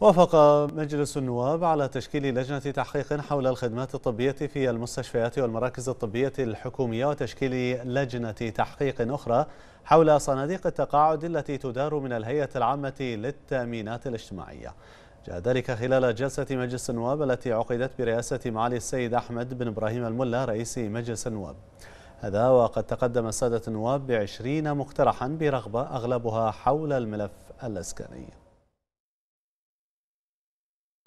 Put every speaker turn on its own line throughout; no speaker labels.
وافق مجلس النواب على تشكيل لجنة تحقيق حول الخدمات الطبية في المستشفيات والمراكز الطبية الحكومية وتشكيل لجنة تحقيق أخرى حول صناديق التقاعد التي تدار من الهيئة العامة للتأمينات الاجتماعية جاء ذلك خلال جلسة مجلس النواب التي عقدت برئاسة معالي السيد أحمد بن إبراهيم الملا رئيس مجلس النواب هذا وقد تقدم السادة النواب بعشرين مقترحا برغبة أغلبها حول الملف الأسكاني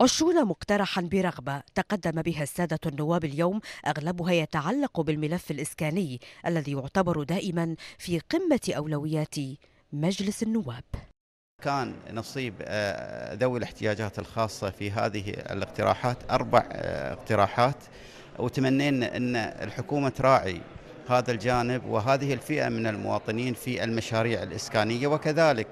عشرون مقترحا برغبة تقدم بها السادة النواب اليوم أغلبها يتعلق بالملف الإسكاني الذي يعتبر دائما في قمة أولويات مجلس النواب
كان نصيب آه، ذوي الاحتياجات الخاصة في هذه الاقتراحات أربع آه، اقتراحات وتمنينا أن الحكومة تراعي هذا الجانب وهذه الفئة من المواطنين في المشاريع الإسكانية وكذلك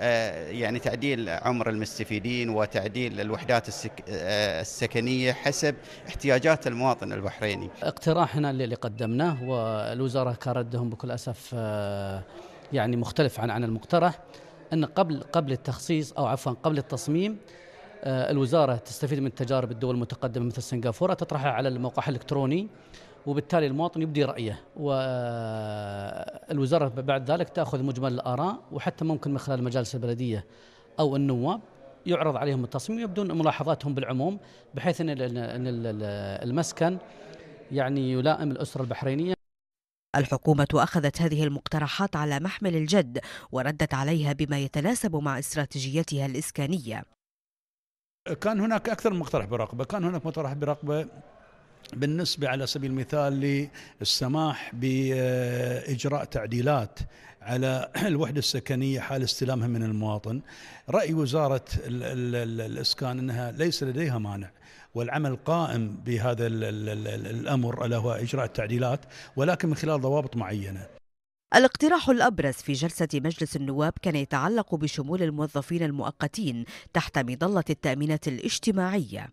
آه، يعني تعديل عمر المستفيدين وتعديل الوحدات آه، السكنية حسب احتياجات المواطن البحريني
اقتراحنا اللي قدمناه والوزارة كان ردهم بكل أسف آه، يعني مختلف عن عن المقترح أن قبل قبل التخصيص أو عفوا قبل التصميم الوزارة تستفيد من تجارب الدول المتقدمة مثل سنغافورة تطرحها على الموقع الإلكتروني وبالتالي المواطن يبدي رايه والوزاره بعد ذلك تاخذ مجمل الاراء وحتى ممكن من خلال مجالس البلديه او النواب يعرض عليهم التصميم ويبدون ملاحظاتهم بالعموم بحيث ان المسكن يعني يلائم الاسره البحرينيه الحكومة أخذت هذه المقترحات على محمل الجد
وردت عليها بما يتناسب مع استراتيجيتها الإسكانية
كان هناك أكثر من مقترح برقبة كان هناك مقترح برقبة بالنسبة على سبيل المثال للسماح بإجراء تعديلات على الوحدة السكنية حال استلامها من المواطن رأي وزارة الإسكان أنها ليس لديها مانع والعمل قائم بهذا الأمر ألا هو إجراء التعديلات ولكن من خلال ضوابط معينة الاقتراح الأبرز في جلسة
مجلس النواب كان يتعلق بشمول الموظفين المؤقتين تحت مظلة التأمينات الاجتماعية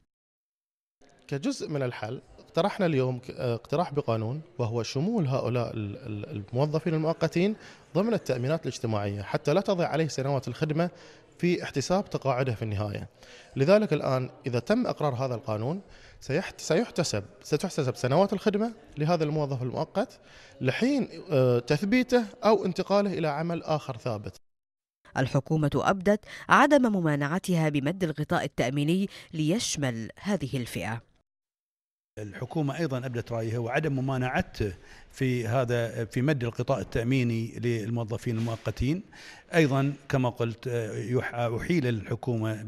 كجزء من الحل اقترحنا اليوم آه، اقتراح بقانون وهو شمول هؤلاء الموظفين المؤقتين ضمن التأمينات الاجتماعية حتى لا تضيع عليه سنوات الخدمة في احتساب تقاعده في النهاية لذلك الآن إذا تم إقرار هذا القانون سيحتسب ستحتسب سنوات الخدمة لهذا الموظف المؤقت لحين آه، تثبيته أو انتقاله إلى عمل
آخر ثابت الحكومة أبدت عدم ممانعتها بمد الغطاء التأميني ليشمل هذه الفئة
الحكومة أيضا أبدت رأيها وعدم ممانعته في هذا في مد القطاع التأميني للموظفين المؤقتين أيضا كما قلت أحيل الحكومة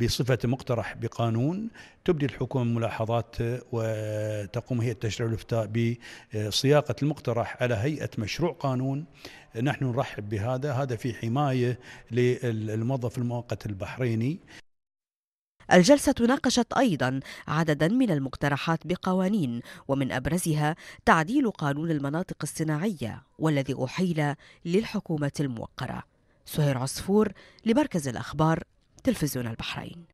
بصفة مقترح بقانون تبدي الحكومة ملاحظات وتقوم هي التشريع الافتاء بصياغة المقترح على هيئة مشروع قانون نحن نرحب بهذا هذا في حماية للموظف المؤقت البحريني الجلسة ناقشت أيضا عددا من المقترحات بقوانين
ومن أبرزها تعديل قانون المناطق الصناعية والذي أحيل للحكومة الموقرة سهير عصفور لمركز الأخبار تلفزيون البحرين